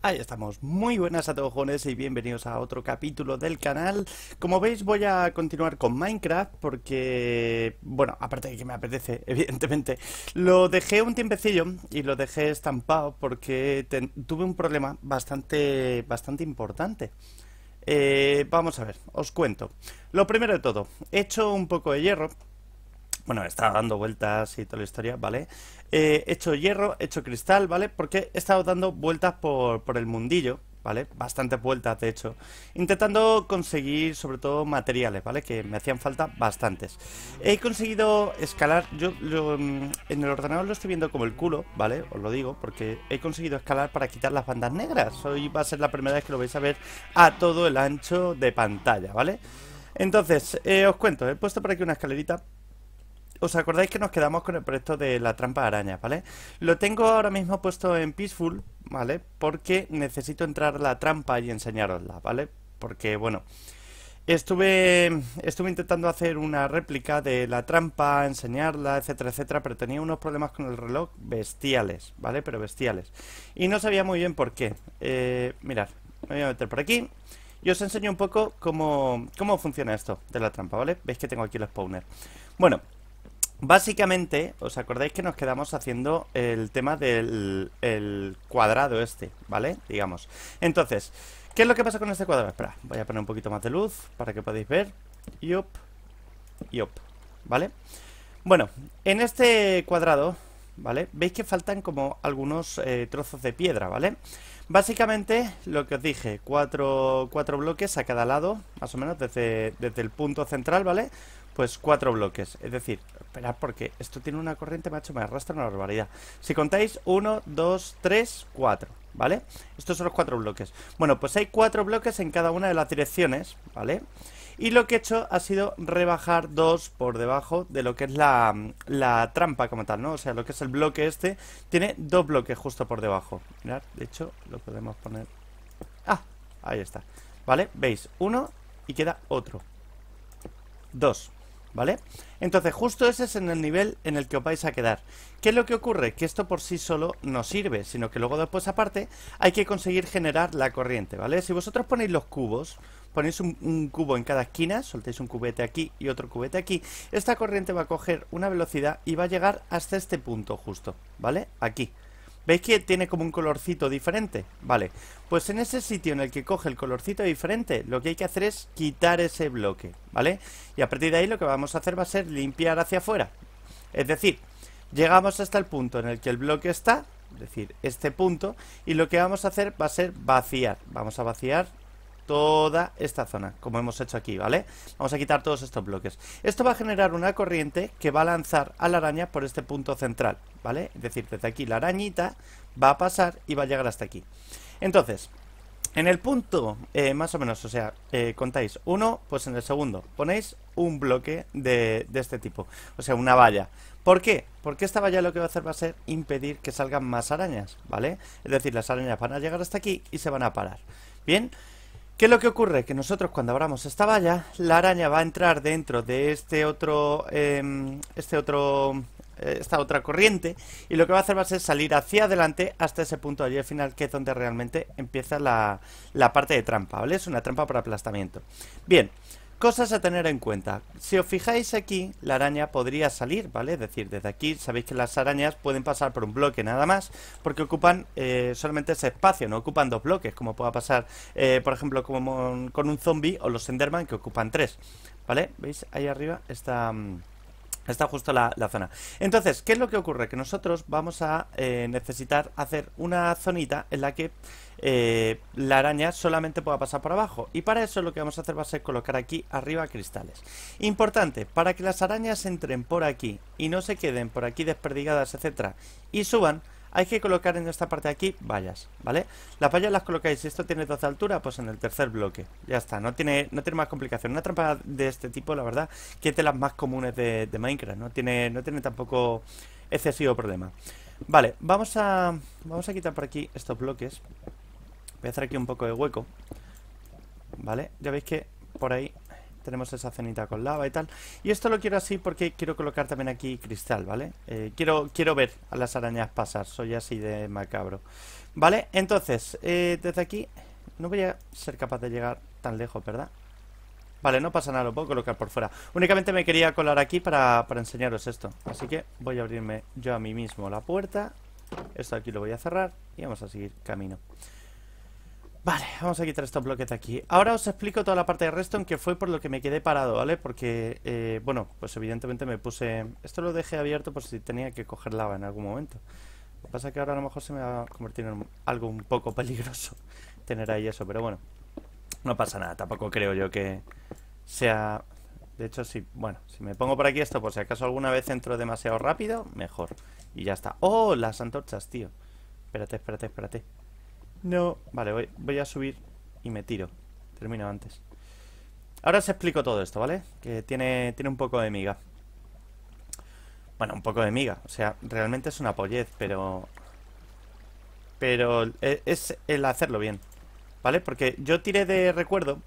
Ahí estamos, muy buenas a todos y bienvenidos a otro capítulo del canal Como veis voy a continuar con Minecraft porque, bueno, aparte de que me apetece, evidentemente Lo dejé un tiempecillo y lo dejé estampado porque tuve un problema bastante, bastante importante eh, Vamos a ver, os cuento Lo primero de todo, he hecho un poco de hierro bueno, he estado dando vueltas y toda la historia, ¿vale? he eh, hecho hierro, he hecho cristal, ¿vale? Porque he estado dando vueltas por, el mundillo, ¿vale? Bastantes vueltas, de hecho. Intentando conseguir, sobre todo, materiales, ¿vale? Que me hacían falta bastantes. He conseguido escalar, yo mm, en el ordenador lo estoy viendo como el culo, ¿vale? Os lo digo, porque he conseguido escalar para quitar las bandas negras. Hoy va a ser la primera vez que lo vais a ver a todo el ancho de pantalla, ¿vale? Entonces, eh, os cuento, he puesto por aquí una escalerita ¿Os acordáis que nos quedamos con el proyecto de la trampa araña, ¿vale? Lo tengo ahora mismo puesto en Peaceful, ¿vale? Porque necesito entrar a la trampa y enseñarosla, ¿vale? Porque, bueno, estuve, estuve intentando hacer una réplica de la trampa, enseñarla, etcétera, etcétera, pero tenía unos problemas con el reloj bestiales, ¿vale? Pero bestiales. Y no sabía muy bien por qué. Eh, mirad, me voy a meter por aquí. Y os enseño un poco cómo, cómo funciona esto de la trampa, ¿vale? Veis que tengo aquí el spawner. Bueno, Básicamente, ¿os acordáis que nos quedamos haciendo el tema del cuadrado este, ¿vale? Digamos. Entonces, ¿qué es lo que pasa con este cuadrado? Espera, voy a poner un poquito más de luz para que podáis ver. y up, ¿vale? Bueno, en este cuadrado, ¿vale? Veis que faltan como algunos eh, trozos de piedra, ¿vale? Básicamente, lo que os dije, cuatro, cuatro bloques a cada lado, más o menos, desde, el punto central, ¿vale? vale pues cuatro bloques. Es decir, esperad porque esto tiene una corriente, macho, me arrastra una barbaridad. Si contáis, uno, dos, tres, cuatro, ¿vale? Estos son los cuatro bloques. Bueno, pues hay cuatro bloques en cada una de las direcciones, ¿vale? Y lo que he hecho ha sido rebajar dos por debajo de lo que es la, la, trampa como tal, ¿no? O sea, lo que es el bloque este tiene dos bloques justo por debajo. Mirad, de hecho, lo podemos poner... ¡Ah! Ahí está. ¿Vale? ¿Veis? Uno y queda otro. Dos. ¿Vale? Entonces, justo ese es en el nivel en el que os vais a quedar. ¿Qué es lo que ocurre? Que esto por sí solo no sirve, sino que luego después aparte hay que conseguir generar la corriente, ¿vale? Si vosotros ponéis los cubos, ponéis un, un, cubo en cada esquina, soltéis un cubete aquí y otro cubete aquí, esta corriente va a coger una velocidad y va a llegar hasta este punto justo, ¿vale? Aquí. ¿Veis que tiene como un colorcito diferente? Vale, pues en ese sitio en el que coge el colorcito diferente Lo que hay que hacer es quitar ese bloque, ¿vale? Y a partir de ahí lo que vamos a hacer va a ser limpiar hacia afuera Es decir, llegamos hasta el punto en el que el bloque está Es decir, este punto Y lo que vamos a hacer va a ser vaciar Vamos a vaciar toda esta zona, como hemos hecho aquí, ¿vale? Vamos a quitar todos estos bloques. Esto va a generar una corriente que va a lanzar a la araña por este punto central, ¿vale? Es decir, desde aquí la arañita va a pasar y va a llegar hasta aquí. Entonces, en el punto, eh, más o menos, o sea, eh, contáis uno, pues en el segundo ponéis un bloque de, de este tipo, o sea, una valla. ¿Por qué? Porque esta valla lo que va a hacer va a ser impedir que salgan más arañas, ¿vale? Es decir, las arañas van a llegar hasta aquí y se van a parar. Bien, ¿Qué es lo que ocurre? Que nosotros cuando abramos esta valla, la araña va a entrar dentro de este otro, em, este otro, eh, esta otra corriente y lo que va a hacer va a ser salir hacia adelante hasta ese punto allí al final que es donde realmente empieza la, la parte de trampa, ¿vale? Es una trampa por aplastamiento. Bien, Cosas a tener en cuenta. Si os fijáis aquí, la araña podría salir, ¿vale? Es decir, desde aquí sabéis que las arañas pueden pasar por un bloque nada más, porque ocupan eh, solamente ese espacio, no ocupan dos bloques, como pueda pasar, eh, por ejemplo, como con un zombie o los Enderman, que ocupan tres, ¿vale? ¿Veis? Ahí arriba está... Mm, está justo la, zona. Entonces, ¿qué es lo que ocurre? Que nosotros vamos a eh, necesitar hacer una zonita en la que eh, la araña solamente pueda pasar por abajo. Y para eso lo que vamos a hacer va a ser colocar aquí arriba cristales. Importante, para que las arañas entren por aquí y no se queden por aquí desperdigadas, etcétera, y suban, hay que colocar en esta parte de aquí vallas, ¿vale? Las vallas las colocáis, si esto tiene 12 alturas, altura, pues en el tercer bloque. Ya está, no tiene, no tiene más complicación. Una trampa de este tipo, la verdad, que es de las más comunes de, de Minecraft. No tiene, no tiene tampoco excesivo problema. Vale, vamos a, vamos a quitar por aquí estos bloques Voy a hacer aquí un poco de hueco ¿Vale? Ya veis que por ahí tenemos esa cenita con lava y tal Y esto lo quiero así porque quiero colocar también aquí cristal, ¿vale? Eh, quiero, quiero ver a las arañas pasar, soy así de macabro ¿Vale? Entonces, eh, desde aquí no voy a ser capaz de llegar tan lejos, ¿verdad? Vale, no pasa nada, lo puedo colocar por fuera Únicamente me quería colar aquí para, para enseñaros esto Así que voy a abrirme yo a mí mismo la puerta Esto aquí lo voy a cerrar Y vamos a seguir camino Vale, vamos a quitar estos bloques de aquí. Ahora os explico toda la parte de en que fue por lo que me quedé parado, ¿vale? Porque, eh, bueno, pues evidentemente me puse... Esto lo dejé abierto por si tenía que coger lava en algún momento. Lo que pasa es que ahora a lo mejor se me va a convertir en algo un poco peligroso tener ahí eso, pero bueno. No pasa nada, tampoco creo yo que sea... De hecho, si, bueno, si me pongo por aquí esto, por si acaso alguna vez entro demasiado rápido, mejor. Y ya está. ¡Oh! Las antorchas, tío. Espérate, espérate, espérate. No. Vale, voy, a subir y me tiro. Termino antes. Ahora os explico todo esto, ¿vale? Que tiene, tiene un poco de miga. Bueno, un poco de miga. O sea, realmente es una pollez, pero... Pero e, es el hacerlo bien. ¿Vale? Porque yo tiré de recuerdo.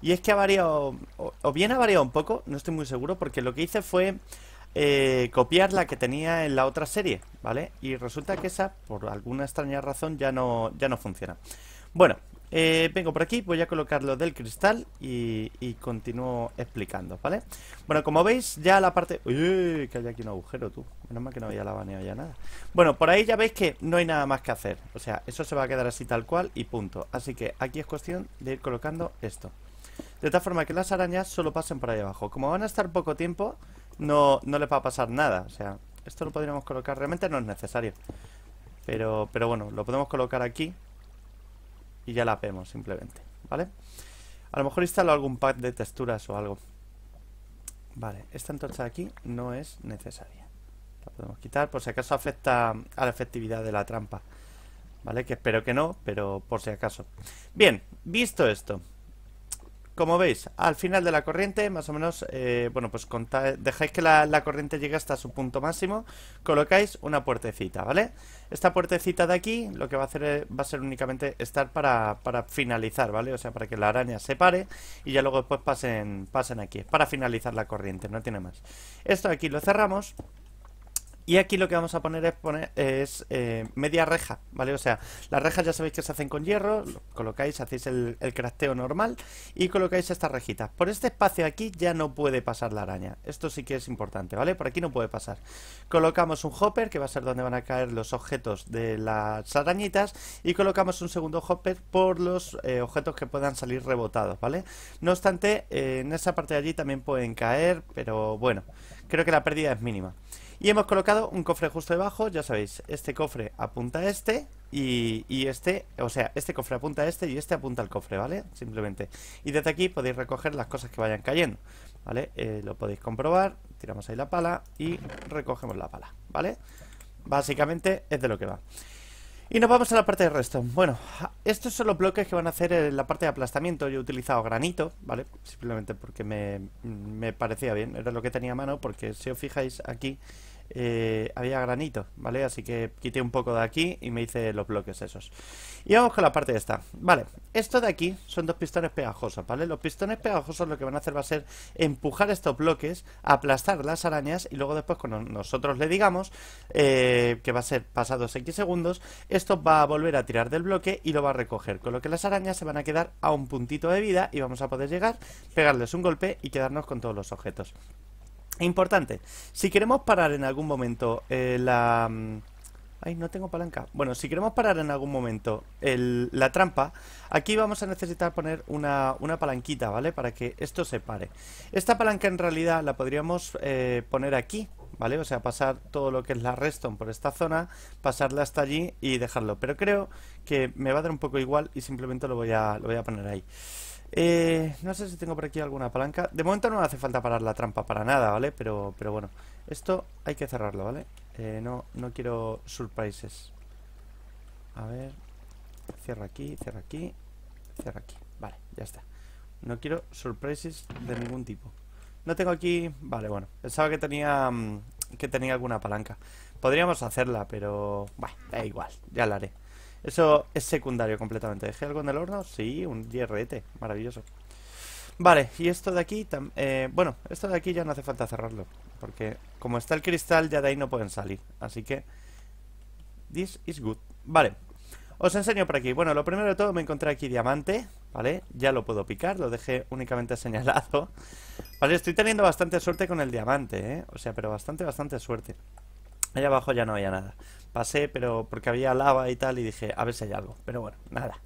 Y es que ha variado... O bien ha variado un poco, no estoy muy seguro, porque lo que hice fue... Eh, copiar la que tenía en la otra serie, ¿vale? Y resulta que esa, por alguna extraña razón, ya no, ya no funciona. Bueno, eh, vengo por aquí, voy a colocar lo del cristal y, y, continúo explicando, ¿vale? Bueno, como veis, ya la parte... Uy, que hay aquí un agujero, tú. Menos mal que no había baneo ya nada. Bueno, por ahí ya veis que no hay nada más que hacer. O sea, eso se va a quedar así tal cual y punto. Así que aquí es cuestión de ir colocando esto. De tal forma que las arañas solo pasen por ahí abajo. Como van a estar poco tiempo, no, no va a pasar nada. O sea, esto lo podríamos colocar, realmente no es necesario. Pero, pero bueno, lo podemos colocar aquí y ya la vemos simplemente, ¿vale? A lo mejor instalo algún pack de texturas o algo. Vale, esta antorcha de aquí no es necesaria. La podemos quitar por si acaso afecta a la efectividad de la trampa. ¿Vale? Que espero que no, pero por si acaso. Bien, visto esto, como veis, al final de la corriente, más o menos, eh, bueno, pues dejáis que la, corriente llegue hasta su punto máximo, colocáis una puertecita, ¿vale? Esta puertecita de aquí lo que va a hacer eh, va a ser únicamente estar para, finalizar, ¿vale? O sea, para que la araña se pare y ya luego después pasen, pasen aquí, para finalizar la corriente, no tiene más. Esto aquí lo cerramos y aquí lo que vamos a poner es, es eh, media reja, ¿vale? O sea, las rejas ya sabéis que se hacen con hierro, colocáis, hacéis el, crafteo normal y colocáis estas rejitas. Por este espacio aquí ya no puede pasar la araña, esto sí que es importante, ¿vale? Por aquí no puede pasar. Colocamos un hopper, que va a ser donde van a caer los objetos de las arañitas, y colocamos un segundo hopper por los eh, objetos que puedan salir rebotados, ¿vale? No obstante, eh, en esa parte de allí también pueden caer, pero bueno, creo que la pérdida es mínima. Y hemos colocado un cofre justo debajo, ya sabéis, este cofre apunta a este y, este, o sea, este cofre apunta a este y este apunta al cofre, ¿vale? Simplemente. Y desde aquí podéis recoger las cosas que vayan cayendo, ¿vale? Eh, lo podéis comprobar, tiramos ahí la pala y recogemos la pala, ¿vale? Básicamente es de lo que va. Y nos vamos a la parte de resto. Bueno, estos son los bloques que van a hacer la parte de aplastamiento. Yo he utilizado granito, ¿vale? Simplemente porque me, me parecía bien. Era lo que tenía a mano porque si os fijáis aquí eh, había granito, ¿vale? Así que quité un poco de aquí y me hice los bloques esos. Y vamos con la parte de esta. Vale, esto de aquí son dos pistones pegajosos, ¿vale? Los pistones pegajosos lo que van a hacer va a ser empujar estos bloques, aplastar las arañas y luego después cuando nosotros le digamos, eh, que va a ser pasados X segundos, esto va a volver a tirar del bloque y lo va a recoger. Con lo que las arañas se van a quedar a un puntito de vida y vamos a poder llegar, pegarles un golpe y quedarnos con todos los objetos. Importante, si queremos parar en algún momento eh, la... Mm, ay, no tengo palanca. Bueno, si queremos parar en algún momento la trampa, aquí vamos a necesitar poner una, palanquita, ¿vale? Para que esto se pare. Esta palanca en realidad la podríamos eh, poner aquí, ¿vale? O sea, pasar todo lo que es la reston por esta zona, pasarla hasta allí y dejarlo. Pero creo que me va a dar un poco igual y simplemente lo voy a, lo voy a poner ahí. Eh, no sé si tengo por aquí alguna palanca. De momento no hace falta parar la trampa para nada, ¿vale? Pero, pero bueno, esto hay que cerrarlo, ¿vale? Eh, no, no quiero surprises. A ver, cierra aquí, cierra aquí, cierra aquí. Vale, ya está. No quiero surprises de ningún tipo. No tengo aquí... Vale, bueno, pensaba que tenía mm, que tenía alguna palanca. Podríamos hacerla, pero... Bueno, da igual, ya la haré. Eso es secundario completamente. ¿Dejé algo en el horno? Sí, un hierrete Maravilloso. Vale, y esto de aquí... Eh, bueno, esto de aquí ya no hace falta cerrarlo. Porque como está el cristal, ya de ahí no pueden salir. Así que... This is good. Vale. Os enseño por aquí. Bueno, lo primero de todo me encontré aquí diamante, ¿vale? Ya lo puedo picar, lo dejé únicamente señalado. Vale, estoy teniendo bastante suerte con el diamante, ¿eh? O sea, pero bastante, bastante suerte. Allá abajo ya no había nada. Pasé, pero porque había lava y tal, y dije, a ver si hay algo. Pero bueno, nada.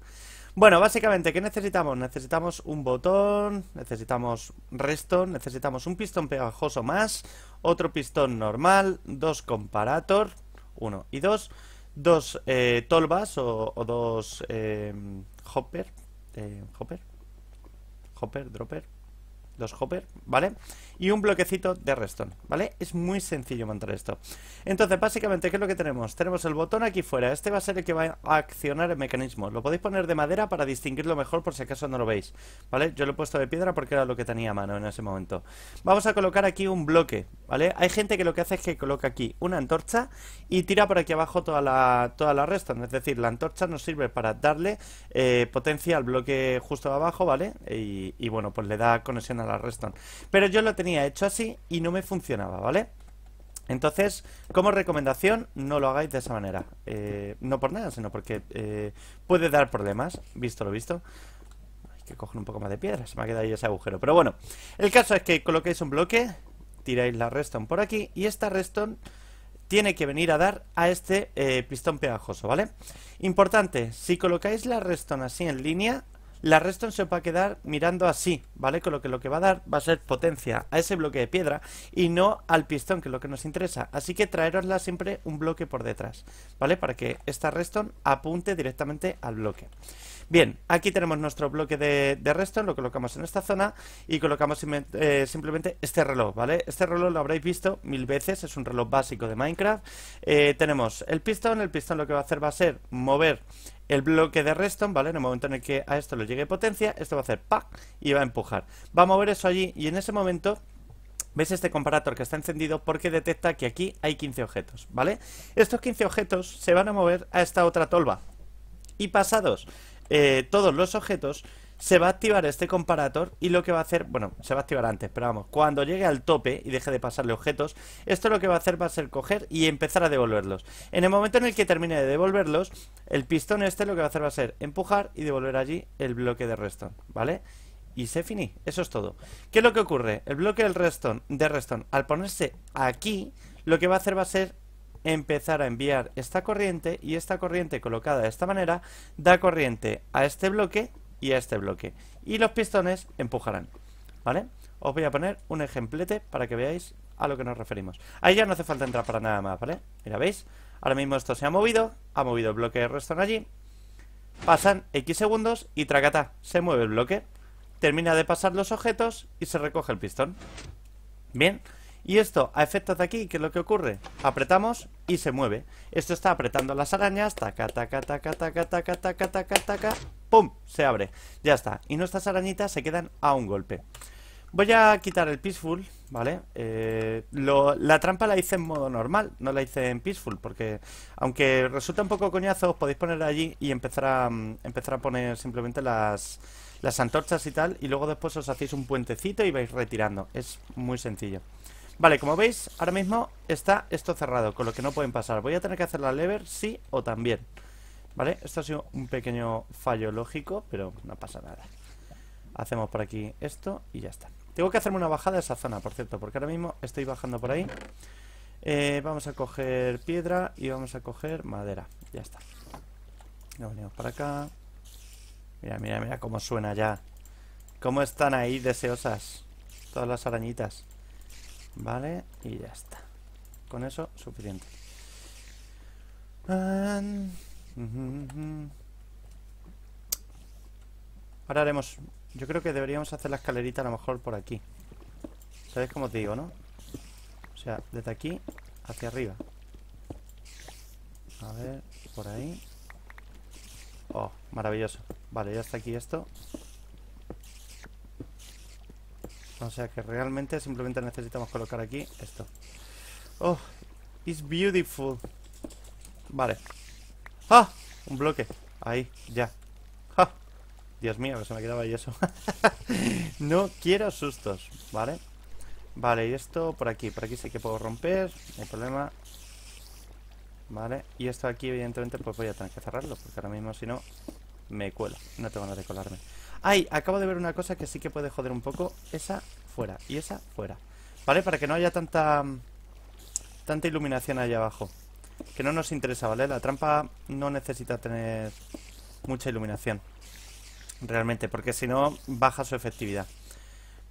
Bueno, básicamente, ¿qué necesitamos? Necesitamos un botón, necesitamos resto necesitamos un pistón pegajoso más, otro pistón normal, dos comparator, uno y dos, dos eh, tolvas o, dos eh, hopper, eh, hopper, hopper, dropper, dos hopper, ¿vale? y un bloquecito de redstone, ¿vale? Es muy sencillo montar esto. Entonces, básicamente, ¿qué es lo que tenemos? Tenemos el botón aquí fuera. Este va a ser el que va a accionar el mecanismo. Lo podéis poner de madera para distinguirlo mejor por si acaso no lo veis, ¿vale? Yo lo he puesto de piedra porque era lo que tenía a mano en ese momento. Vamos a colocar aquí un bloque, ¿vale? Hay gente que lo que hace es que coloca aquí una antorcha y tira por aquí abajo toda la, toda la redstone. Es decir, la antorcha nos sirve para darle eh, potencia al bloque justo abajo, ¿vale? Y, y bueno, pues le da conexión a la redstone. Pero yo lo tenía hecho así y no me funcionaba, ¿vale? Entonces, como recomendación, no lo hagáis de esa manera. Eh, no por nada, sino porque eh, puede dar problemas, visto lo visto. Hay que coger un poco más de piedra, se me ha quedado ahí ese agujero. Pero bueno, el caso es que coloquéis un bloque, tiráis la reston por aquí y esta reston tiene que venir a dar a este eh, pistón pegajoso, ¿vale? Importante, si colocáis la reston así en línea, la redstone se va a quedar mirando así, ¿vale? Con lo que lo que va a dar va a ser potencia a ese bloque de piedra y no al pistón, que es lo que nos interesa. Así que traerosla siempre un bloque por detrás, ¿vale? Para que esta redstone apunte directamente al bloque. Bien, aquí tenemos nuestro bloque de, de lo colocamos en esta zona y colocamos eh, simplemente este reloj, ¿vale? Este reloj lo habréis visto mil veces, es un reloj básico de Minecraft. Eh, tenemos el pistón, el pistón lo que va a hacer va a ser mover el bloque de redstone, ¿vale? En el momento en el que a esto le llegue potencia, esto va a hacer ¡pac! y va a empujar. Va a mover eso allí y en ese momento ¿Veis este comparator que está encendido? Porque detecta que aquí hay 15 objetos, ¿vale? Estos 15 objetos se van a mover a esta otra tolva. Y pasados eh, todos los objetos, se va a activar este comparator y lo que va a hacer, bueno, se va a activar antes, pero vamos, cuando llegue al tope y deje de pasarle objetos, esto lo que va a hacer va a ser coger y empezar a devolverlos. En el momento en el que termine de devolverlos, el pistón este lo que va a hacer va a ser empujar y devolver allí el bloque de redstone, ¿vale? Y se finí, eso es todo. ¿Qué es lo que ocurre? El bloque del de redstone, al ponerse aquí, lo que va a hacer va a ser empezar a enviar esta corriente y esta corriente colocada de esta manera da corriente a este bloque y a este bloque. Y los pistones empujarán, ¿vale? Os voy a poner un ejemplete para que veáis a lo que nos referimos. Ahí ya no hace falta entrar para nada más, ¿vale? Mira, ¿veis? Ahora mismo esto se ha movido, ha movido el bloque de redstone allí. Pasan X segundos y tracata, se mueve el bloque. Termina de pasar los objetos y se recoge el pistón. Bien, y esto, a efectos de aquí, ¿qué es lo que ocurre? Apretamos y se mueve. Esto está apretando las arañas, taca, ¡Pum! Se abre. Ya está. Y nuestras arañitas se quedan a un golpe. Voy a quitar el Peaceful, ¿vale? Eh, la trampa la hice en modo normal, no la hice en Peaceful, porque aunque resulta un poco coñazo, os podéis poner allí y empezar a, mm, empezar a poner simplemente las, las antorchas y tal, y luego después os hacéis un puentecito y vais retirando. Es muy sencillo. Vale, como veis, ahora mismo está esto cerrado, con lo que no pueden pasar. Voy a tener que hacer la lever sí o también. Vale, esto ha sido un pequeño fallo lógico, pero no pasa nada. Hacemos por aquí esto y ya está. Tengo que hacerme una bajada a esa zona, por cierto, porque ahora mismo estoy bajando por ahí. Eh, vamos a coger piedra y vamos a coger madera. Ya está. Nos venimos para acá. Mira, mira, mira cómo suena ya. Cómo están ahí deseosas. Todas las arañitas. Vale, y ya está. Con eso, suficiente. Ahora haremos... Yo creo que deberíamos hacer la escalerita a lo mejor por aquí. ¿Sabes cómo te digo, no? O sea, desde aquí hacia arriba. A ver, por ahí. Oh, maravilloso. Vale, ya está aquí esto. O sea que realmente simplemente necesitamos colocar aquí esto. Oh, it's beautiful. Vale. ¡Ah! Un bloque. Ahí, ya. ¡Ah! Dios mío, que se me quedaba ahí eso. no quiero sustos, ¿vale? Vale, y esto por aquí. Por aquí sí que puedo romper. No hay problema. Vale, y esto aquí evidentemente pues voy a tener que cerrarlo Porque ahora mismo si no me cuela No tengo van a colarme Ay, acabo de ver una cosa que sí que puede joder un poco Esa fuera y esa fuera Vale, para que no haya tanta Tanta iluminación allá abajo que no nos interesa, ¿vale? La trampa no necesita tener mucha iluminación. Realmente, porque si no, baja su efectividad.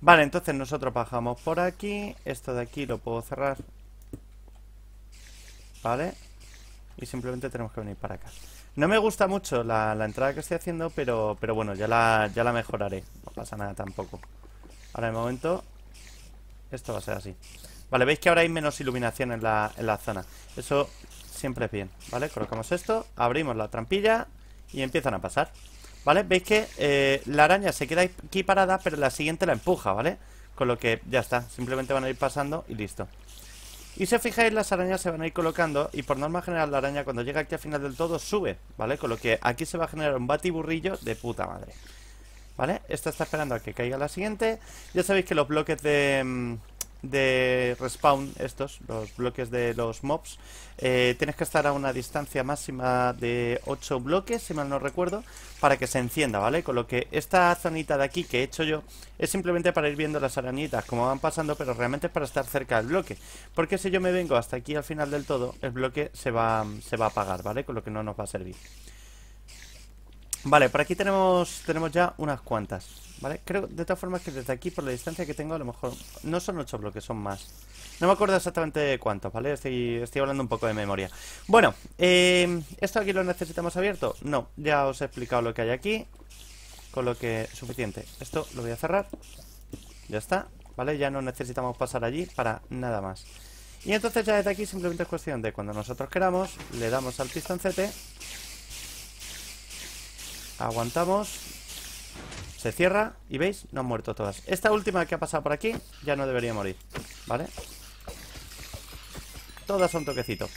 Vale, entonces nosotros bajamos por aquí. Esto de aquí lo puedo cerrar. ¿Vale? Y simplemente tenemos que venir para acá. No me gusta mucho la, entrada que estoy haciendo, pero, pero bueno, ya la, ya la mejoraré. No pasa nada tampoco. Ahora de momento, esto va a ser así. Vale, veis que ahora hay menos iluminación en la, en la zona. Eso siempre es bien, ¿vale? Colocamos esto, abrimos la trampilla y empiezan a pasar, ¿vale? Veis que eh, la araña se queda aquí parada, pero la siguiente la empuja, ¿vale? Con lo que ya está, simplemente van a ir pasando y listo. Y si os fijáis, las arañas se van a ir colocando y por norma general la araña cuando llega aquí al final del todo sube, ¿vale? Con lo que aquí se va a generar un batiburrillo de puta madre. ¿Vale? Esta está esperando a que caiga la siguiente. Ya sabéis que los bloques de... Mm, de respawn, estos, los bloques de los mobs, eh, tienes que estar a una distancia máxima de 8 bloques, si mal no recuerdo, para que se encienda, ¿vale? Con lo que esta zanita de aquí que he hecho yo es simplemente para ir viendo las arañitas, como van pasando, pero realmente es para estar cerca del bloque. Porque si yo me vengo hasta aquí al final del todo, el bloque se va, se va a apagar, ¿vale? Con lo que no nos va a servir. Vale, por aquí tenemos tenemos ya unas cuantas ¿Vale? Creo, de todas formas, que desde aquí, por la distancia que tengo, a lo mejor... No son ocho bloques, son más No me acuerdo exactamente cuántos, ¿vale? Estoy, estoy hablando un poco de memoria Bueno, em, ¿esto aquí lo necesitamos abierto? No, ya os he explicado lo que hay aquí Con lo que... suficiente Esto lo voy a cerrar Ya está, ¿vale? Ya no necesitamos pasar allí para nada más Y entonces ya desde aquí simplemente es cuestión de cuando nosotros queramos Le damos al pistoncete Aguantamos. Se cierra. Y veis, no han muerto todas. Esta última que ha pasado por aquí ya no debería morir. ¿Vale? Todas son toquecito.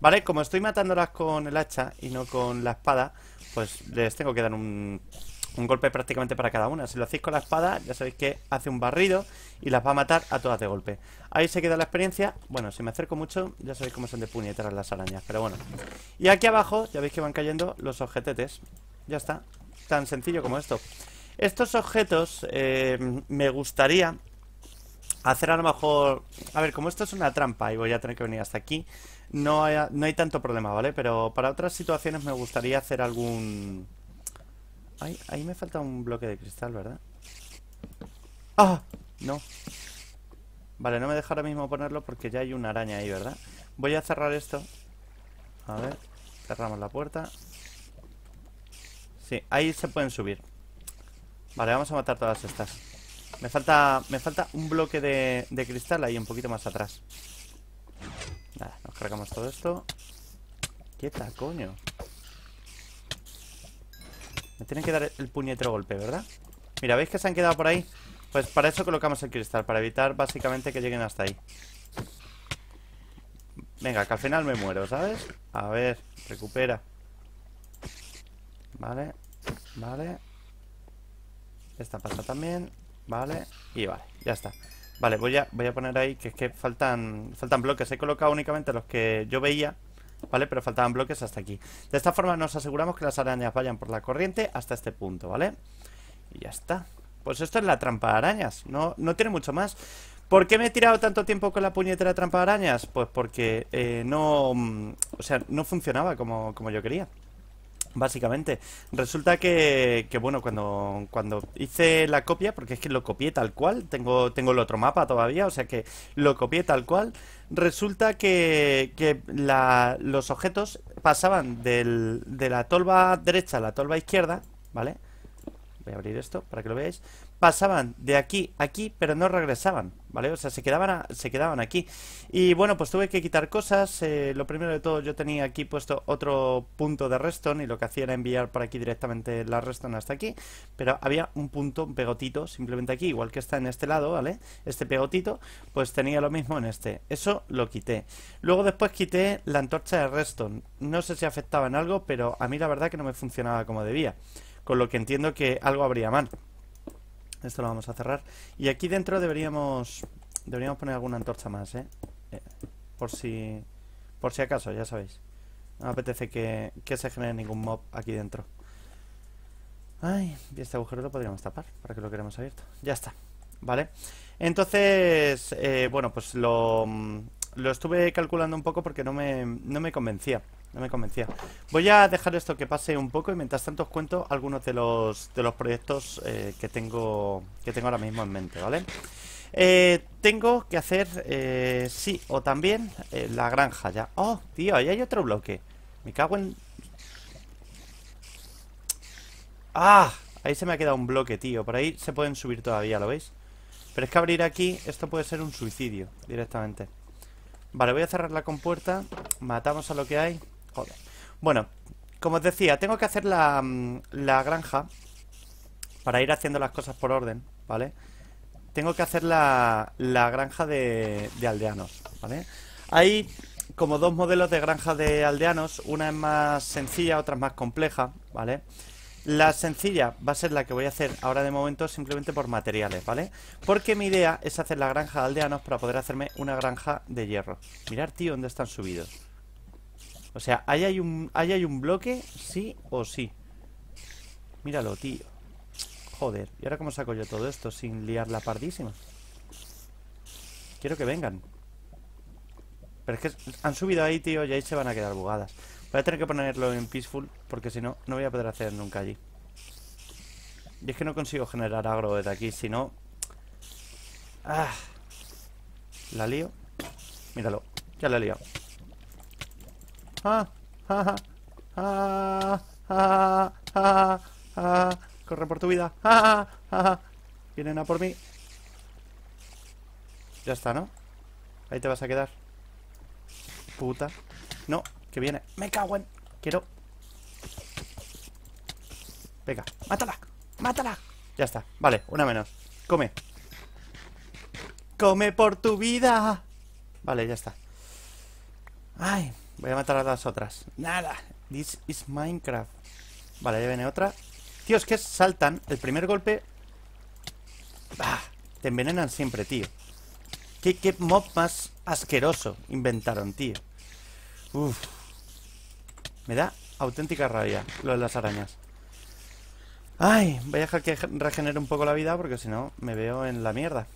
¿Vale? Como estoy matándolas con el hacha y no con la espada, pues les tengo que dar un, un golpe prácticamente para cada una. Si lo hacéis con la espada, ya sabéis que hace un barrido y las va a matar a todas de golpe. Ahí se queda la experiencia. Bueno, si me acerco mucho, ya sabéis cómo son de puñeteras las arañas, pero bueno. Y aquí abajo, ya veis que van cayendo los objetetes. Ya está. Tan sencillo como esto. Estos objetos eh, me gustaría hacer a lo mejor... A ver, como esto es una trampa y voy a tener que venir hasta aquí, no hay, no hay tanto problema, ¿vale? Pero para otras situaciones me gustaría hacer algún... ahí me falta un bloque de cristal, ¿verdad? ¡Ah! No. Vale, no me deja ahora mismo ponerlo porque ya hay una araña ahí, ¿verdad? Voy a cerrar esto. A ver, cerramos la puerta. Sí, ahí se pueden subir Vale, vamos a matar todas estas Me falta, me falta un bloque de, de cristal ahí un poquito más atrás Nada, nos cargamos todo esto Quieta, coño Me tienen que dar el puñetero golpe, ¿verdad? Mira, ¿veis que se han quedado por ahí? Pues para eso colocamos el cristal Para evitar básicamente que lleguen hasta ahí Venga, que al final me muero, ¿sabes? A ver, recupera Vale, vale. Esta pasa también. Vale, y vale, ya está. Vale, voy a, voy a poner ahí que es que faltan, faltan bloques. He colocado únicamente los que yo veía, ¿vale? Pero faltaban bloques hasta aquí. De esta forma nos aseguramos que las arañas vayan por la corriente hasta este punto, ¿vale? Y ya está. Pues esto es la trampa de arañas. No, tiene mucho más. ¿Por qué me he tirado tanto tiempo con la puñetera trampa de arañas? Pues porque eh, no... O sea, no funcionaba como, como yo quería. Básicamente, resulta que, que bueno, cuando, cuando hice la copia, porque es que lo copié tal cual, tengo, tengo el otro mapa todavía, o sea que lo copié tal cual, resulta que, que la, los objetos pasaban del, de la tolva derecha a la tolva izquierda, ¿vale? Voy a abrir esto para que lo veáis pasaban de aquí a aquí, pero no regresaban, ¿vale? O sea, se quedaban, se quedaban aquí. Y bueno, pues tuve que quitar cosas. Eh, lo primero de todo, yo tenía aquí puesto otro punto de redstone y lo que hacía era enviar por aquí directamente la redstone hasta aquí. Pero había un punto, pegotito, simplemente aquí, igual que está en este lado, ¿vale? Este pegotito, pues tenía lo mismo en este. Eso lo quité. Luego después quité la antorcha de redstone. No sé si afectaba en algo, pero a mí la verdad que no me funcionaba como debía. Con lo que entiendo que algo habría mal. Esto lo vamos a cerrar. Y aquí dentro deberíamos deberíamos poner alguna antorcha más, ¿eh? eh por si por si acaso, ya sabéis. No me apetece que, se genere ningún mob aquí dentro. Ay, y este agujero lo podríamos tapar, para que lo queremos abierto. Ya está, ¿vale? Entonces, eh, bueno, pues lo, lo estuve calculando un poco porque no me, no me convencía no me convencía Voy a dejar esto que pase un poco Y mientras tanto os cuento algunos de los, de los proyectos eh, que, tengo, que tengo ahora mismo en mente, ¿vale? Eh, tengo que hacer, eh, sí, o también la granja ya ¡Oh, tío! Ahí hay otro bloque Me cago en... ¡Ah! Ahí se me ha quedado un bloque, tío Por ahí se pueden subir todavía, ¿lo veis? Pero es que abrir aquí, esto puede ser un suicidio Directamente Vale, voy a cerrar la compuerta Matamos a lo que hay bueno, como os decía, tengo que hacer mm, la, granja para ir haciendo las cosas por orden, ¿vale? Tengo que hacer la, granja de, de aldeanos, ¿vale? Hay como dos modelos de granja de aldeanos, una es más sencilla, otra es más compleja, ¿vale? La sencilla va a ser la que voy a hacer ahora de momento simplemente por materiales, ¿vale? Porque mi idea es hacer la granja de aldeanos para poder hacerme una granja de hierro. Mirad, tío, dónde están subidos. O sea, ahí hay un, hay un bloque, sí o sí. Míralo, tío. Joder, ¿y ahora cómo saco yo todo esto sin liar la pardísima? Quiero que vengan. Pero es que han subido ahí, tío, y ahí se van a quedar bugadas. Voy a tener que ponerlo en Peaceful porque si no, no voy a poder hacer nunca allí. Y es que no consigo generar agro desde aquí, si no... ¡Ah! La lío. Míralo, ya la he liado. Corre por tu vida. Vienen a por mí. Ya está, ¿no? Ahí te vas a quedar. Puta. No, que viene. Me cago en. Quiero. Venga, mátala. Mátala. Ya está. Vale, una menos. Come. Come por tu vida. Vale, ya está. Ay, Voy a matar a las otras. Nada. This is Minecraft. Vale, ya viene otra. Tío, es que saltan. El primer golpe... Bah, te envenenan siempre, tío. ¿Qué, ¿Qué, mob más asqueroso inventaron, tío. Uf. Me da auténtica rabia lo de las arañas. Ay, voy a dejar que regenere un poco la vida porque si no me veo en la mierda.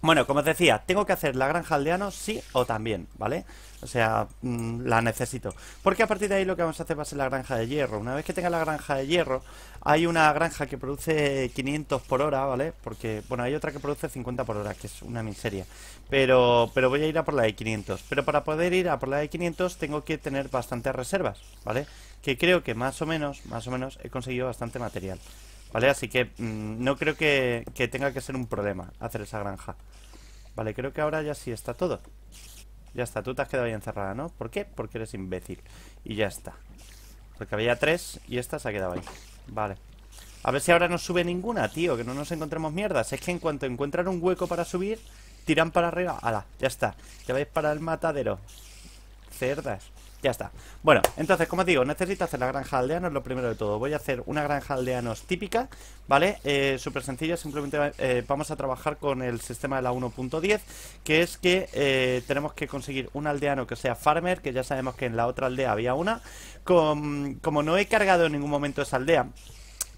Bueno, como os decía, tengo que hacer la granja aldeano sí o también, ¿vale? O sea, mm, la necesito. Porque a partir de ahí lo que vamos a hacer va a ser la granja de hierro. Una vez que tenga la granja de hierro, hay una granja que produce 500 por hora, ¿vale? Porque, bueno, hay otra que produce 50 por hora, que es una miseria. Pero, pero voy a ir a por la de 500. Pero para poder ir a por la de 500 tengo que tener bastantes reservas, ¿vale? Que creo que más o menos, más o menos, he conseguido bastante material. ¿Vale? Así que mm, no creo que, que, tenga que ser un problema hacer esa granja. Vale, creo que ahora ya sí está todo. Ya está, tú te has quedado ahí encerrada, ¿no? ¿Por qué? Porque eres imbécil. Y ya está. Porque había tres y esta se ha quedado ahí. Vale. A ver si ahora no sube ninguna, tío, que no nos encontremos mierdas. Es que en cuanto encuentran un hueco para subir, tiran para arriba. ¡Hala! Ya está. Ya vais para el matadero. Cerdas. Ya está. Bueno, entonces, como digo, necesito hacer la granja de aldeanos lo primero de todo. Voy a hacer una granja de aldeanos típica, ¿vale? Eh, súper sencilla, simplemente eh, vamos a trabajar con el sistema de la 1.10, que es que eh, tenemos que conseguir un aldeano que sea farmer, que ya sabemos que en la otra aldea había una. como no he cargado en ningún momento esa aldea,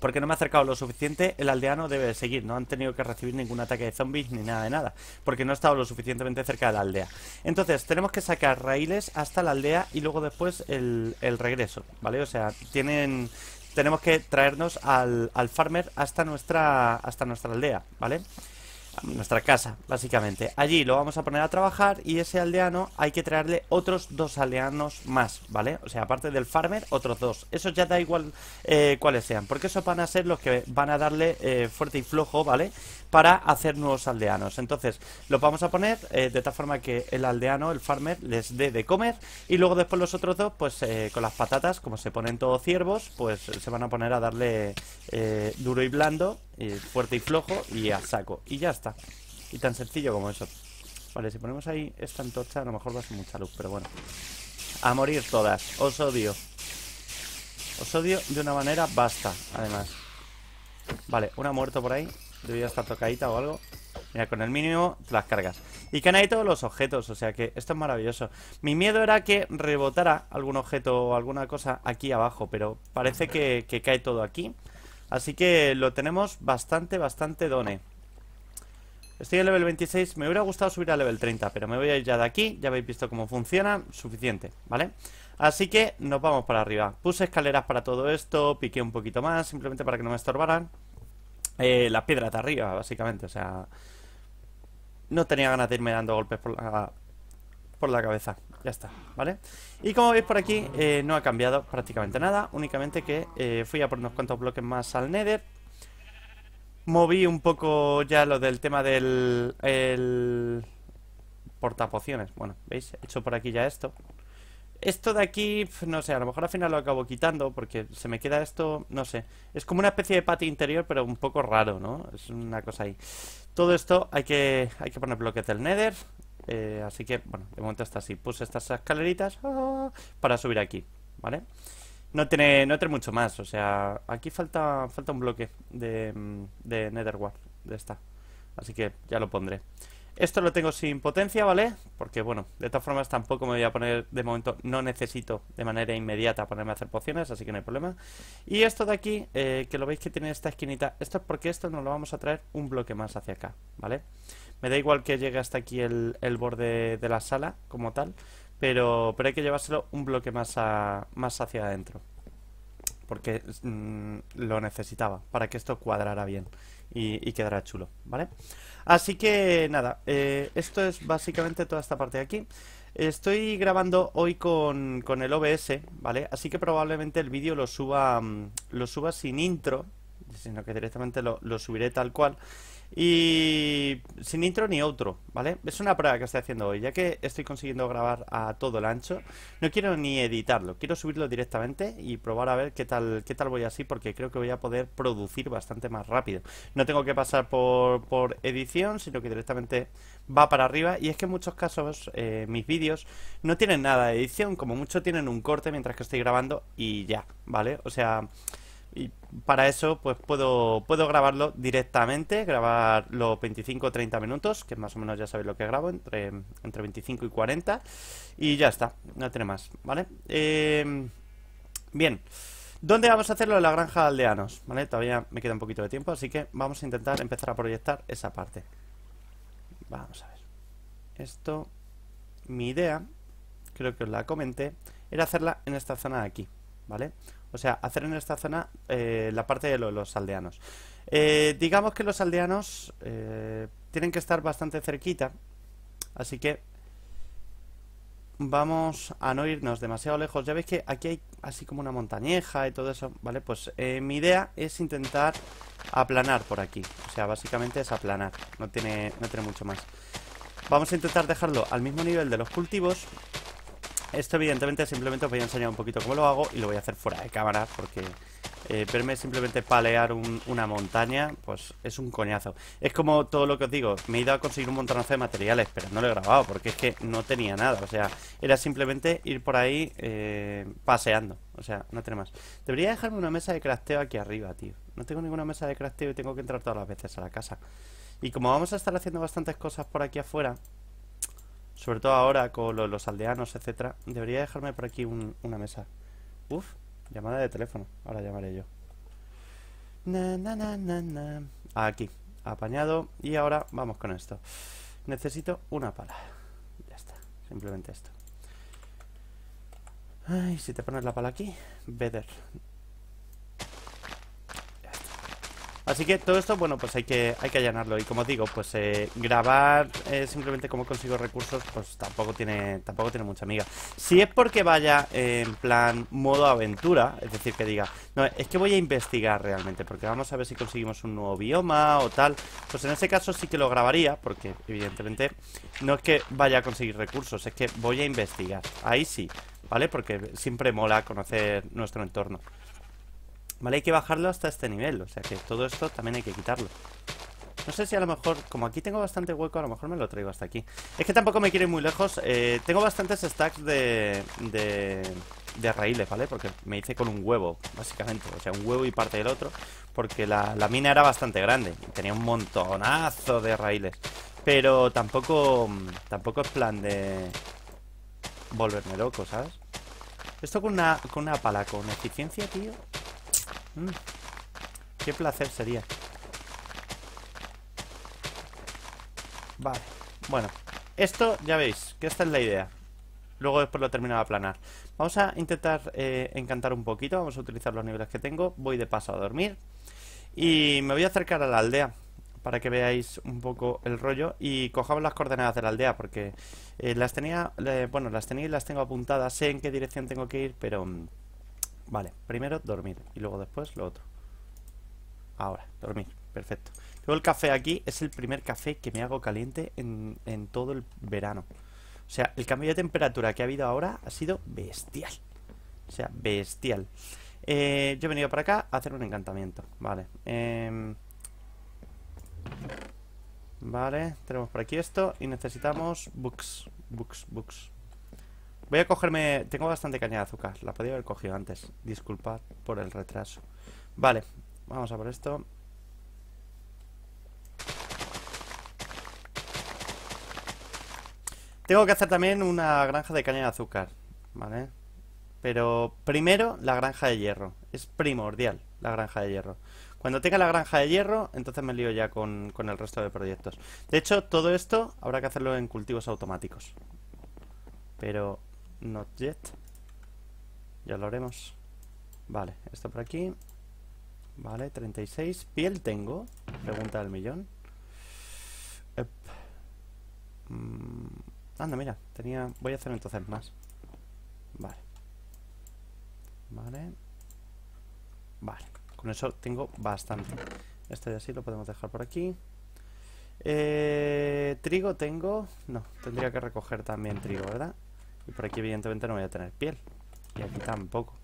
porque no me ha acercado lo suficiente, el aldeano debe seguir. No han tenido que recibir ningún ataque de zombies ni nada de nada. Porque no he estado lo suficientemente cerca de la aldea. Entonces, tenemos que sacar raíles hasta la aldea y luego después el, regreso, ¿vale? O sea, tienen... Tenemos que traernos al, farmer hasta nuestra, hasta nuestra aldea, ¿vale? vale nuestra casa, básicamente. Allí lo vamos a poner a trabajar y ese aldeano hay que traerle otros dos aldeanos más, ¿vale? O sea, aparte del farmer, otros dos. Eso ya da igual eh, cuáles sean, porque esos van a ser los que van a darle eh, fuerte y flojo, ¿vale? para hacer nuevos aldeanos. Entonces, los vamos a poner eh, de tal forma que el aldeano, el farmer, les dé de comer y luego después los otros dos, pues eh, con las patatas, como se ponen todos ciervos, pues eh, se van a poner a darle duro y blando, fuerte y flojo y a saco. Y ya está. Y tan sencillo como eso. Vale, si ponemos ahí esta antorcha a lo mejor va a ser mucha luz, pero bueno. A morir todas. Os odio. Os odio de una manera basta, además. Vale, una muerto por ahí. Debería estar tocadita o algo. Mira, con el mínimo las cargas. Y caen ahí todos los objetos, o sea que esto es maravilloso. Mi miedo era que rebotara algún objeto o alguna cosa aquí abajo, pero parece que, cae todo aquí. Así que lo tenemos bastante, bastante done. Estoy en level 26, me hubiera gustado subir al level 30, pero me voy a ir ya de aquí, ya habéis visto cómo funciona, suficiente, ¿vale? Así que nos vamos para arriba. Puse escaleras para todo esto, piqué un poquito más, simplemente para que no me estorbaran eh, las piedras de arriba, básicamente. O sea, no tenía ganas de irme dando golpes por la, por la cabeza. Ya está, ¿vale? Y como veis por aquí, eh, no ha cambiado prácticamente nada. Únicamente que eh, fui a por unos cuantos bloques más al Nether. Moví un poco ya lo del tema del... El portapociones. Bueno, ¿veis? He hecho por aquí ya esto. Esto de aquí, no sé, a lo mejor al final lo acabo quitando porque se me queda esto, no sé. Es como una especie de patio interior, pero un poco raro, ¿no? Es una cosa ahí. Todo esto hay que, hay que poner bloques del Nether. Eh, así que, bueno, de momento está así. Puse estas escaleritas ah, para subir aquí, ¿vale? No tiene, no tiene mucho más, o sea, aquí falta, falta un bloque de, mm, de de esta. Así que ya lo pondré. Esto lo tengo sin potencia, ¿vale? Porque, bueno, de todas formas tampoco me voy a poner, de momento, no necesito de manera inmediata ponerme a hacer pociones, así que no hay problema. Y esto de aquí, eh, que lo veis que tiene esta esquinita, esto es porque esto nos lo vamos a traer un bloque más hacia acá, ¿vale? Me da igual que llegue hasta aquí el, borde de la sala, como tal, pero, pero hay que llevárselo un bloque más, a, más hacia adentro porque mm, lo necesitaba para que esto cuadrara bien y, quedara chulo, ¿vale? Así que nada, eh, esto es básicamente toda esta parte de aquí. Estoy grabando hoy con, el OBS, ¿vale? Así que probablemente el vídeo lo suba, mm, lo suba sin intro, sino que directamente lo, lo subiré tal cual. Y sin intro ni otro, ¿vale? Es una prueba que estoy haciendo hoy, ya que estoy consiguiendo grabar a todo el ancho. No quiero ni editarlo, quiero subirlo directamente y probar a ver qué tal, qué tal voy así, porque creo que voy a poder producir bastante más rápido. No tengo que pasar por, por edición, sino que directamente va para arriba. Y es que en muchos casos eh, mis vídeos no tienen nada de edición, como mucho tienen un corte mientras que estoy grabando y ya, ¿vale? O sea... Y para eso, pues puedo, puedo grabarlo directamente, grabar los 25 o 30 minutos, que más o menos ya sabéis lo que grabo, entre, entre 25 y 40. Y ya está, no tiene más, ¿vale? Eh, bien, ¿dónde vamos a hacerlo? En la granja de aldeanos, ¿vale? Todavía me queda un poquito de tiempo, así que vamos a intentar empezar a proyectar esa parte. Vamos a ver. Esto, mi idea, creo que os la comenté, era hacerla en esta zona de aquí, ¿vale? vale o sea, hacer en esta zona eh, la parte de los aldeanos. Eh, digamos que los aldeanos eh, tienen que estar bastante cerquita. Así que vamos a no irnos demasiado lejos. Ya veis que aquí hay así como una montañeja y todo eso. Vale, pues mi idea es intentar aplanar por aquí. O sea, básicamente es aplanar. No tiene, no tiene mucho más. Vamos a intentar dejarlo al mismo nivel de los cultivos esto evidentemente simplemente os voy a enseñar un poquito cómo lo hago y lo voy a hacer fuera de cámara porque eh, verme simplemente palear una montaña pues es un coñazo. Es como todo lo que os digo, me he ido a conseguir un montonazo de materiales pero no lo he grabado porque es que no tenía nada, o sea, era simplemente ir por ahí eh, paseando, o sea, no tiene más. Debería dejarme una mesa de crafteo aquí arriba, tío. No tengo ninguna mesa de crafteo y tengo que entrar todas las veces a la casa. Y como vamos a estar haciendo bastantes cosas por aquí afuera, sobre todo ahora con los, aldeanos, etcétera. Debería dejarme por aquí una mesa. Uf, llamada de teléfono. Ahora llamaré yo. Na, na, na, na, na. Aquí, apañado. Y ahora vamos con esto. Necesito una pala. Ya está, simplemente esto. Ay, si te pones la pala aquí, better. Así que todo esto, bueno, pues hay que, hay que allanarlo. Y como digo, pues eh, grabar eh, simplemente como consigo recursos, pues tampoco tiene, tampoco tiene mucha amiga. Si es porque vaya en plan modo aventura, es decir, que diga, no, es que voy a investigar realmente, porque vamos a ver si conseguimos un nuevo bioma o tal, pues en ese caso sí que lo grabaría, porque evidentemente no es que vaya a conseguir recursos, es que voy a investigar. Ahí sí, ¿vale? Porque siempre mola conocer nuestro entorno. Vale, hay que bajarlo hasta este nivel, o sea que todo esto también hay que quitarlo. No sé si a lo mejor, como aquí tengo bastante hueco, a lo mejor me lo traigo hasta aquí. Es que tampoco me quiero ir muy lejos. Eh, tengo bastantes stacks de, de, de, raíles, ¿vale? Porque me hice con un huevo, básicamente. O sea, un huevo y parte del otro. Porque la, mina era bastante grande. tenía un montonazo de raíles. Pero tampoco, tampoco es plan de volverme loco, ¿sabes? Esto con una, con una pala con eficiencia, tío. Mm. Qué placer sería. Vale. Bueno, esto ya veis, que esta es la idea. Luego después lo terminado de aplanar. Vamos a intentar eh, encantar un poquito. Vamos a utilizar los niveles que tengo. Voy de paso a dormir. Y me voy a acercar a la aldea para que veáis un poco el rollo y cojamos las coordenadas de la aldea porque eh, las tenía, eh, bueno, las tenía y las tengo apuntadas, sé en qué dirección tengo que ir, pero mm, Vale, primero dormir y luego después lo otro. Ahora, dormir, perfecto. luego el café aquí es el primer café que me hago caliente en, todo el verano. O sea, el cambio de temperatura que ha habido ahora ha sido bestial. O sea, bestial. Eh, yo he venido para acá a hacer un encantamiento. Vale. Em, vale, tenemos por aquí esto y necesitamos books, books, books. Voy a cogerme... Tengo bastante caña de azúcar. La podía haber cogido antes. Disculpad por el retraso. Vale, vamos a por esto. Tengo que hacer también una granja de caña de azúcar. Vale. Pero primero la granja de hierro. Es primordial la granja de hierro. Cuando tenga la granja de hierro, entonces me lío ya con, con el resto de proyectos. De hecho, todo esto habrá que hacerlo en cultivos automáticos. Pero Not yet. Ya lo haremos. Vale, esto por aquí. Vale, 36. ¿Piel tengo? Pregunta del millón. Ep. Mm, anda, mira. Tenía... Voy a hacer entonces más. Vale. Vale. Vale. Con eso tengo bastante. Este de así lo podemos dejar por aquí. Eh, trigo tengo... No, tendría que recoger también trigo, ¿verdad? por aquí evidentemente no voy a tener piel. Y aquí tampoco.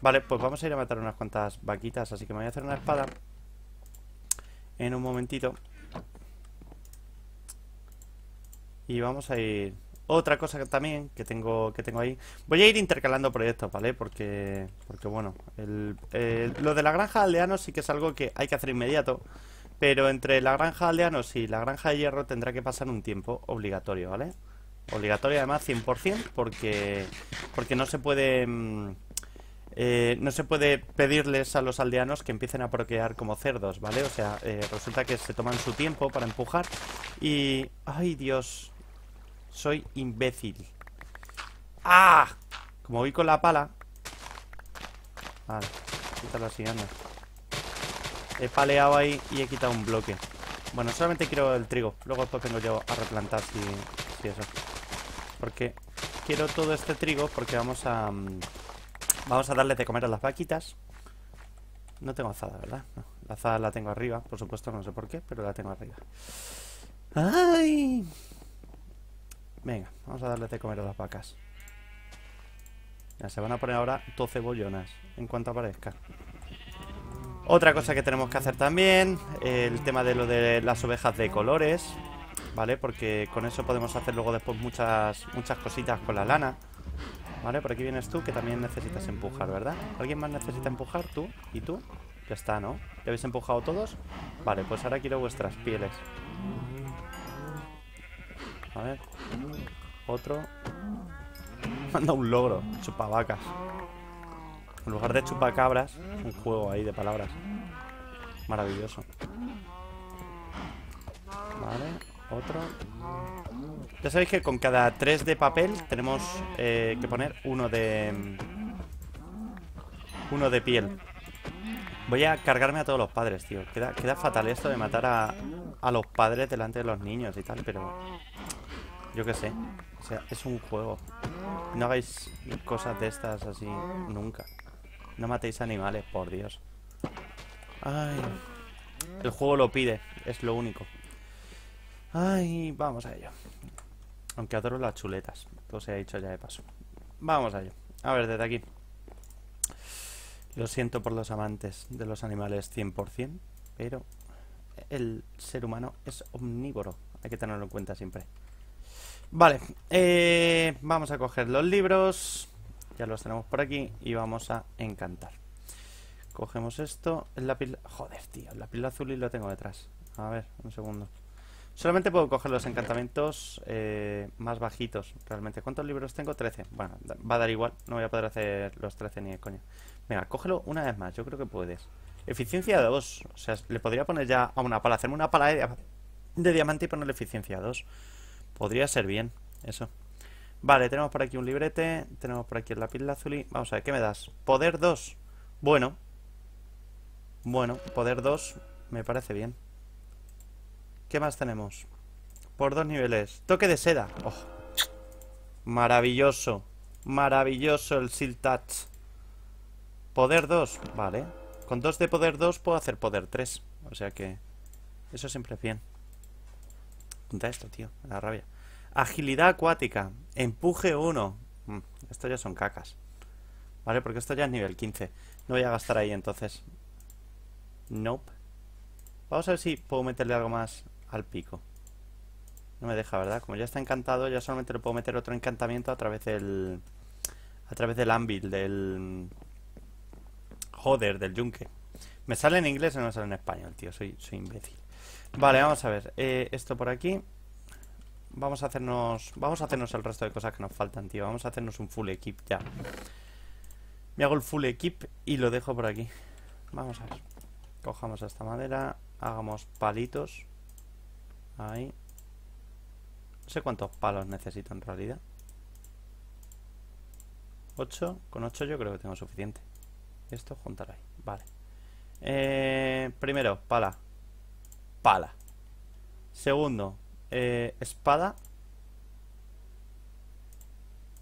Vale, pues vamos a ir a matar unas cuantas vaquitas. Así que me voy a hacer una espada. En un momentito. Y vamos a ir... Otra cosa también que tengo, que tengo ahí. Voy a ir intercalando proyectos, ¿vale? Porque, porque bueno, el, eh, lo de la granja de aldeanos sí que es algo que hay que hacer inmediato. Pero entre la granja de aldeanos y la granja de hierro tendrá que pasar un tiempo obligatorio, ¿vale? Obligatoria además 100% porque, porque no se puede... Mm, eh, no se puede pedirles a los aldeanos que empiecen a porquear como cerdos, ¿vale? O sea, eh, resulta que se toman su tiempo para empujar y... ¡Ay, Dios! Soy imbécil. ¡Ah! Como vi con la pala... Vale, quítalo así, anda. He paleado ahí y he quitado un bloque. Bueno, solamente quiero el trigo. Luego después lo yo a replantar si, si eso. Porque quiero todo este trigo porque vamos a... Mm, vamos a darle de comer a las vaquitas. No tengo azada, ¿verdad? No, la azada la tengo arriba, por supuesto, no sé por qué, pero la tengo arriba. ¡Ay! Venga, vamos a darle de comer a las vacas. Ya, se van a poner ahora 12 bollonas en cuanto aparezca. Otra cosa que tenemos que hacer también, el tema de lo de las ovejas de colores. ¿vale? Porque con eso podemos hacer luego después muchas, muchas cositas con la lana. Vale, por aquí vienes tú, que también necesitas empujar, ¿verdad? ¿Alguien más necesita empujar? ¿Tú? ¿Y tú? Ya está, ¿no? ¿Ya habéis empujado todos? Vale, pues ahora quiero vuestras pieles. A ver. Otro. Manda un logro. Chupavacas. En lugar de chupacabras, un juego ahí de palabras. Maravilloso. Vale. Otro. Ya sabéis que con cada tres de papel tenemos eh, que poner uno de... Mm, uno de piel. Voy a cargarme a todos los padres, tío. Queda, fatal esto de matar a, a los padres delante de los niños y tal, pero... Yo qué sé. O sea, es un juego. No hagáis cosas de estas así nunca. No matéis animales, por Dios. Ay. El juego lo pide, es lo único. Ay, vamos a ello. Aunque adoro las chuletas. Todo se ha dicho ya de paso. Vamos a ello. A ver, desde aquí. Lo siento por los amantes de los animales 100%, pero el ser humano es omnívoro. Hay que tenerlo en cuenta siempre. Vale, eh, vamos a coger los libros. Ya los tenemos por aquí y vamos a encantar. Cogemos esto, la pila. Joder, tío, la pila azul y lo tengo detrás. A ver, un segundo. Solamente puedo coger los encantamientos eh, más bajitos, realmente. ¿Cuántos libros tengo? 13. Bueno, va a dar igual. No voy a poder hacer los 13 ni de coña. Venga, cógelo una vez más. Yo creo que puedes. Eficiencia 2. O sea, le podría poner ya a una pala. Hacerme una pala de, diamante y ponerle eficiencia 2. Podría ser bien. Eso. Vale, tenemos por aquí un librete. Tenemos por aquí el lápiz lazuli. Vamos a ver, ¿qué me das? Poder 2. Bueno. Bueno, poder 2 me parece bien. ¿Qué más tenemos? Por dos niveles. Toque de seda. Oh. Maravilloso. Maravilloso el Seal Touch. Poder 2. Vale. Con 2 de poder 2 puedo hacer poder 3. O sea que... Eso siempre es bien. Punta esto, tío. La rabia. Agilidad acuática. Empuje 1. Mm, esto ya son cacas. Vale, porque esto ya es nivel 15. No voy a gastar ahí entonces. Nope. Vamos a ver si puedo meterle algo más al pico. No me deja, ¿verdad? Como ya está encantado, ya solamente le puedo meter otro encantamiento a través del... A través del anvil, del... Joder, del yunque. Me sale en inglés y no me sale en español, tío. Soy, soy imbécil. Vale, vamos a ver. Eh, esto por aquí. Vamos a hacernos... Vamos a hacernos el resto de cosas que nos faltan, tío. Vamos a hacernos un full equip ya. Me hago el full equip y lo dejo por aquí. Vamos a ver. Cojamos esta madera. Hagamos palitos. Ahí. No sé cuántos palos necesito en realidad. 8. Con ocho yo creo que tengo suficiente. Esto juntar ahí. Vale. Eh, primero, pala. Pala. Segundo, eh, espada.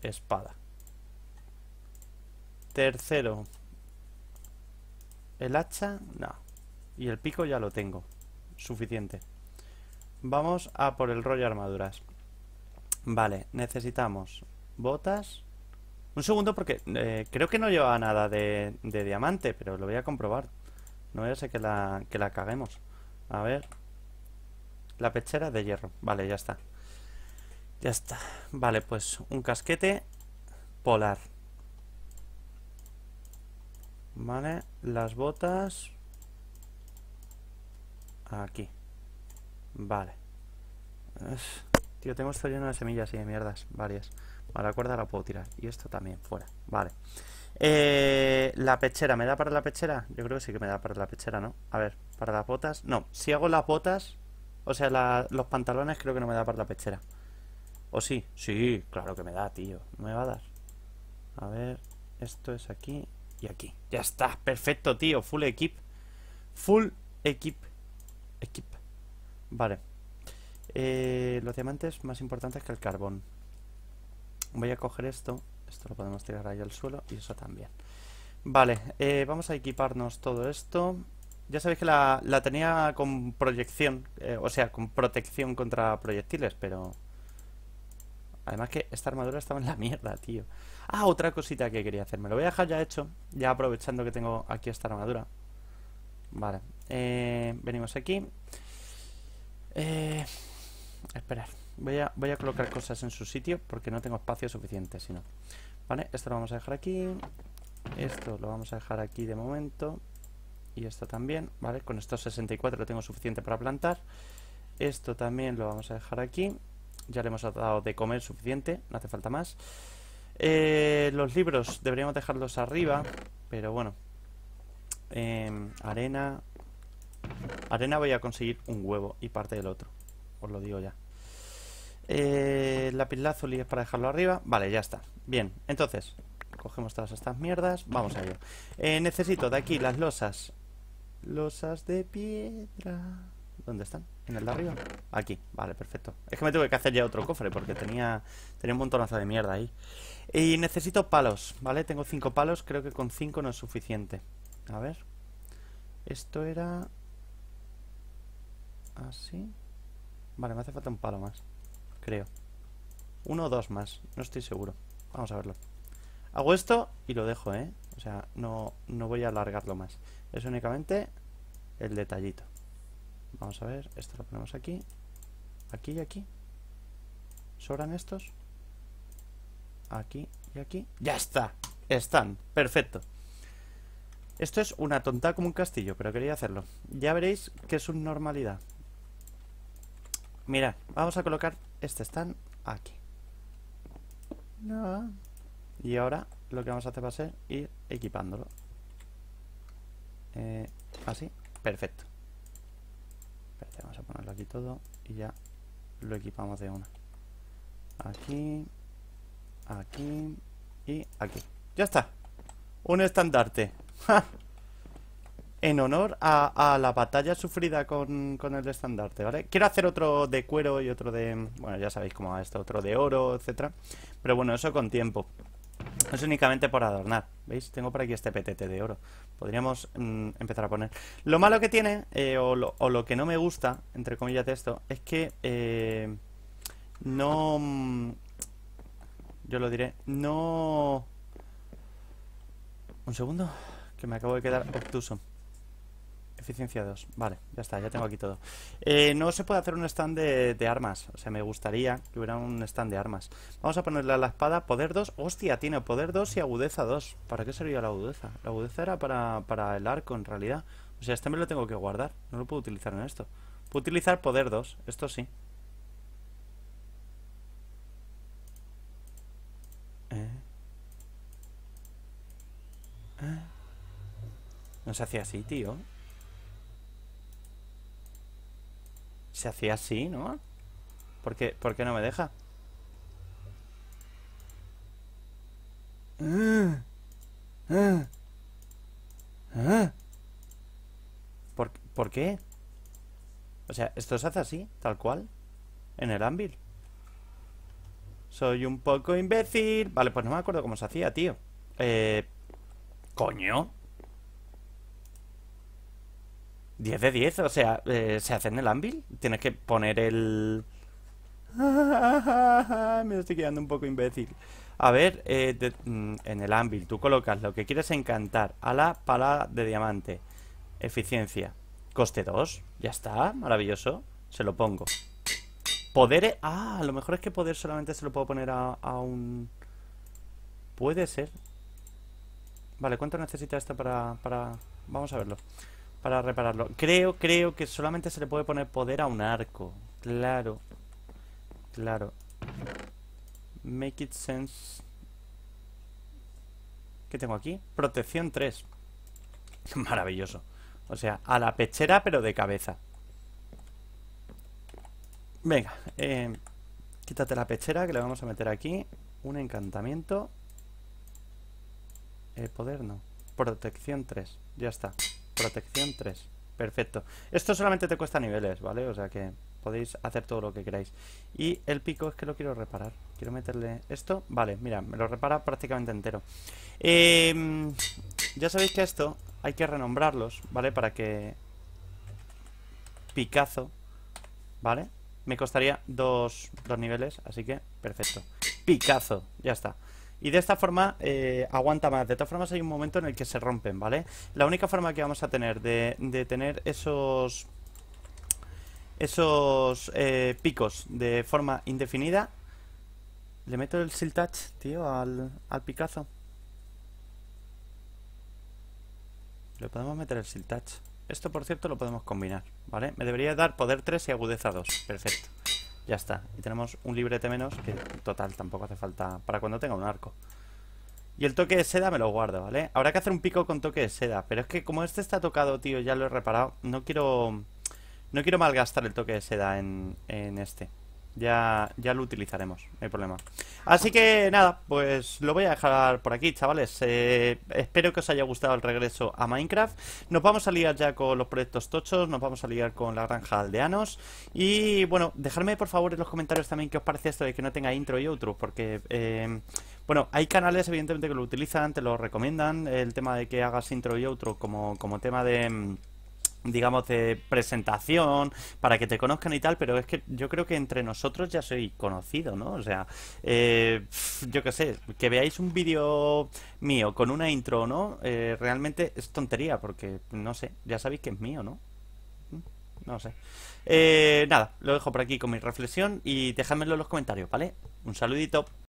Espada. Tercero, el hacha. No. Y el pico ya lo tengo. Suficiente. Vamos a por el rollo armaduras. Vale, necesitamos botas. Un segundo porque eh, creo que no lleva nada de, diamante, pero lo voy a comprobar. No voy a hacer que la, que la caguemos. A ver. La pechera de hierro. Vale, ya está. Ya está. Vale, pues un casquete polar. Vale, las botas... Aquí. Vale. Tío, tengo esto lleno de semillas y de mierdas, varias. A la cuerda la puedo tirar. Y esto también, fuera. Vale. Eh, la pechera, ¿me da para la pechera? Yo creo que sí que me da para la pechera, ¿no? A ver, para las botas. No, si hago las botas, o sea, los pantalones creo que no me da para la pechera. ¿O sí? Sí, claro que me da, tío. Me va a dar. A ver, esto es aquí y aquí. Ya está, perfecto, tío. Full equip. Full equip. Equip. Vale. Eh, los diamantes más importantes que el carbón. Voy a coger esto. Esto lo podemos tirar ahí al suelo y eso también. Vale, eh, vamos a equiparnos todo esto. Ya sabéis que la, la tenía con proyección, eh, o sea, con protección contra proyectiles, pero... Además que esta armadura estaba en la mierda, tío. Ah, otra cosita que quería hacer. Me lo voy a dejar ya hecho, ya aprovechando que tengo aquí esta armadura. Vale, venimos aquí eh, esperar. Voy a, colocar cosas en su sitio porque no tengo espacio suficiente, si no. Vale, esto lo vamos a dejar aquí. Esto lo vamos a dejar aquí de momento. Y esto también, ¿vale? Con estos 64 lo tengo suficiente para plantar. Esto también lo vamos a dejar aquí. Ya le hemos dado de comer suficiente, no hace falta más. Eh, los libros deberíamos dejarlos arriba, pero bueno. Em, arena, Arena voy a conseguir un huevo y parte del otro. Os lo digo ya. Eh, y es para dejarlo arriba. Vale, ya está. Bien, entonces, cogemos todas estas mierdas. Vamos a ello. Eh, necesito de aquí las losas. Losas de piedra. ¿Dónde están? ¿En el de arriba? Aquí, vale, perfecto. Es que me tuve que hacer ya otro cofre porque tenía, tenía un montonazo de mierda ahí. Y necesito palos, ¿vale? Tengo cinco palos, creo que con cinco no es suficiente. A ver. Esto era Así. ¿Ah, vale, me hace falta un palo más. Creo. Uno o dos más. No estoy seguro. Vamos a verlo. Hago esto y lo dejo, ¿eh? O sea, no, voy a alargarlo más. Es únicamente el detallito. Vamos a ver. Esto lo ponemos aquí. Aquí y aquí. ¿Sobran estos? Aquí y aquí. ¡Ya está! Están. Perfecto. Esto es una tonta como un castillo, pero quería hacerlo. Ya veréis que es una normalidad. Mirad, vamos a colocar este stand aquí. Y ahora lo que vamos a hacer va a ser ir equipándolo. Eh, así, perfecto. vamos a ponerlo aquí todo y ya lo equipamos de una. Aquí, aquí y aquí. Ya está. Un estandarte. en honor a, la batalla sufrida con, el estandarte, ¿vale? Quiero hacer otro de cuero y otro de... Bueno, ya sabéis cómo va esto, otro de oro, etcétera Pero bueno, eso con tiempo. Es únicamente por adornar, ¿veis? Tengo por aquí este petete de oro. Podríamos mm, empezar a poner. Lo malo que tiene, eh, o, lo, que no me gusta, entre comillas de esto, es que eh, no... Mm, yo lo diré, no... Un segundo, que me acabo de quedar obtuso. Eficiencia 2. Vale, ya está, ya tengo aquí todo. Eh, no se puede hacer un stand de, armas. O sea, me gustaría que hubiera un stand de armas. Vamos a ponerle a la espada poder 2. Hostia, tiene poder 2 y agudeza 2. ¿Para qué servía la agudeza? La agudeza era para, el arco, en realidad. O sea, este me lo tengo que guardar. No lo puedo utilizar en esto. Puedo utilizar poder 2. Esto sí. Eh. Eh. No se hacía así, tío. Se hacía así, ¿no? ¿Por qué, no me deja? ¿Por, qué? O sea, esto se hace así, tal cual En el ámbil Soy un poco imbécil Vale, pues no me acuerdo cómo se hacía, tío Eh... Coño 10 de 10, o sea, eh, ¿se se en el Anvil. Tienes que poner el. Me estoy quedando un poco imbécil. A ver, eh, mm, en el Anvil tú colocas lo que quieres encantar a la pala de diamante. Eficiencia. Coste 2. Ya está, maravilloso. Se lo pongo. Poder. Ah, a lo mejor es que poder solamente se lo puedo poner a, un. Puede ser. Vale, ¿cuánto necesita esto para, para. Vamos a verlo para repararlo. Creo, creo que solamente se le puede poner poder a un arco. Claro. Claro. Make it sense. ¿Qué tengo aquí? Protección 3. Maravilloso. O sea, a la pechera, pero de cabeza. Venga, eh, quítate la pechera que le vamos a meter aquí. Un encantamiento. El eh, poder no. Protección 3. Ya está. Protección 3. Perfecto. Esto solamente te cuesta niveles, ¿vale? O sea que podéis hacer todo lo que queráis. Y el pico es que lo quiero reparar. Quiero meterle esto. Vale, mira, me lo repara prácticamente entero. Em, ya sabéis que esto hay que renombrarlos, ¿vale? Para que... Picazo, ¿vale? Me costaría dos, dos niveles, así que perfecto. Picazo, ya está. Y de esta forma eh, aguanta más. De todas formas hay un momento en el que se rompen, ¿vale? La única forma que vamos a tener de, tener esos... Esos eh, picos de forma indefinida... Le meto el siltouch, touch, tío, al, picazo Le podemos meter el siltouch. touch. Esto, por cierto, lo podemos combinar, ¿vale? Me debería dar poder 3 y agudeza 2. Perfecto. Ya está. Y tenemos un librete menos, que total, tampoco hace falta para cuando tenga un arco. Y el toque de seda me lo guardo, ¿vale? Habrá que hacer un pico con toque de seda. Pero es que como este está tocado, tío, ya lo he reparado. No quiero... No quiero malgastar el toque de seda en, en este. Ya, lo utilizaremos, no hay problema. Así que nada, pues lo voy a dejar por aquí, chavales. Eh, espero que os haya gustado el regreso a Minecraft. Nos vamos a liar ya con los proyectos tochos, nos vamos a liar con la granja de aldeanos. Y bueno, dejadme por favor en los comentarios también qué os parece esto de que no tenga intro y outro, porque... Eh, bueno, hay canales evidentemente que lo utilizan, te lo recomiendan, el tema de que hagas intro y outro como tema de mm, digamos, de presentación, para que te conozcan y tal, pero es que yo creo que entre nosotros ya soy conocido, ¿no? O sea, eh, yo qué sé, que veáis un vídeo mío con una intro no, eh, realmente es tontería, porque, no sé, ya sabéis que es mío, ¿no? Mm, no sé. Eh, nada, lo dejo por aquí con mi reflexión y dejadmelo en los comentarios, ¿vale? Un saludito.